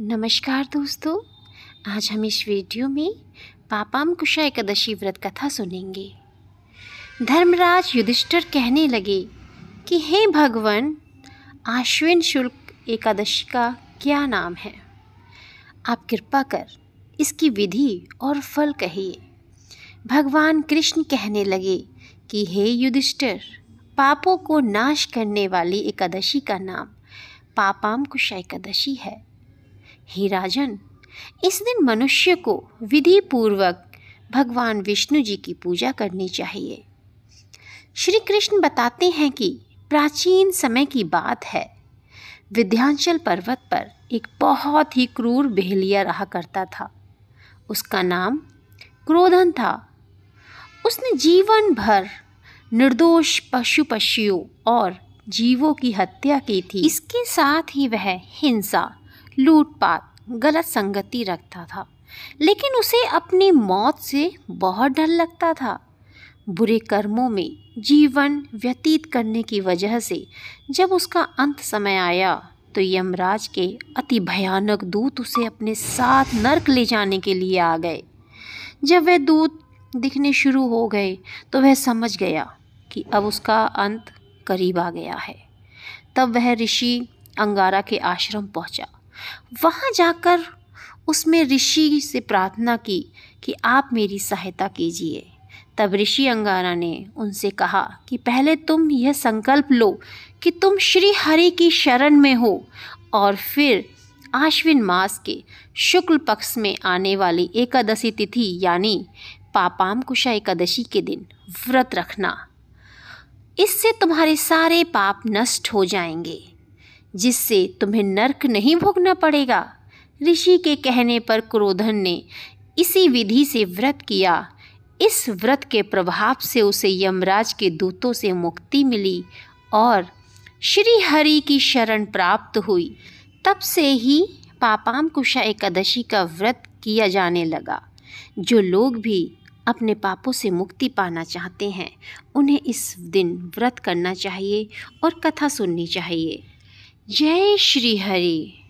नमस्कार दोस्तों आज हम इस वीडियो में पापाम कुशा एकादशी व्रत कथा सुनेंगे धर्मराज युधिष्ठर कहने लगे कि हे भगवान आश्विन शुल्क एकादशी का क्या नाम है आप कृपा कर इसकी विधि और फल कहिए भगवान कृष्ण कहने लगे कि हे युधिष्ठिर पापों को नाश करने वाली एकादशी का नाम पापाम कुशा एकादशी है हे राजन इस दिन मनुष्य को विधि पूर्वक भगवान विष्णु जी की पूजा करनी चाहिए श्री कृष्ण बताते हैं कि प्राचीन समय की बात है विध्यांचल पर्वत पर एक बहुत ही क्रूर बेहलिया रहा करता था उसका नाम क्रोधन था उसने जीवन भर निर्दोष पशु पक्षियों और जीवों की हत्या की थी इसके साथ ही वह हिंसा लूटपाट गलत संगति रखता था लेकिन उसे अपनी मौत से बहुत डर लगता था बुरे कर्मों में जीवन व्यतीत करने की वजह से जब उसका अंत समय आया तो यमराज के अति भयानक दूत उसे अपने साथ नरक ले जाने के लिए आ गए जब वह दूत दिखने शुरू हो गए तो वह समझ गया कि अब उसका अंत करीब आ गया है तब वह ऋषि अंगारा के आश्रम पहुंचा वहाँ जाकर उसमें ऋषि से प्रार्थना की कि आप मेरी सहायता कीजिए तब ऋषि अंगारा ने उनसे कहा कि पहले तुम यह संकल्प लो कि तुम श्री हरि की शरण में हो और फिर आश्विन मास के शुक्ल पक्ष में आने वाली एकादशी तिथि यानी पापाम कुशा एकादशी के दिन व्रत रखना इससे तुम्हारे सारे पाप नष्ट हो जाएंगे जिससे तुम्हें नर्क नहीं भोगना पड़ेगा ऋषि के कहने पर क्रोधन ने इसी विधि से व्रत किया इस व्रत के प्रभाव से उसे यमराज के दूतों से मुक्ति मिली और श्री हरि की शरण प्राप्त हुई तब से ही पापाम कुशा एकादशी का व्रत किया जाने लगा जो लोग भी अपने पापों से मुक्ति पाना चाहते हैं उन्हें इस दिन व्रत करना चाहिए और कथा सुननी चाहिए जय श्री हरि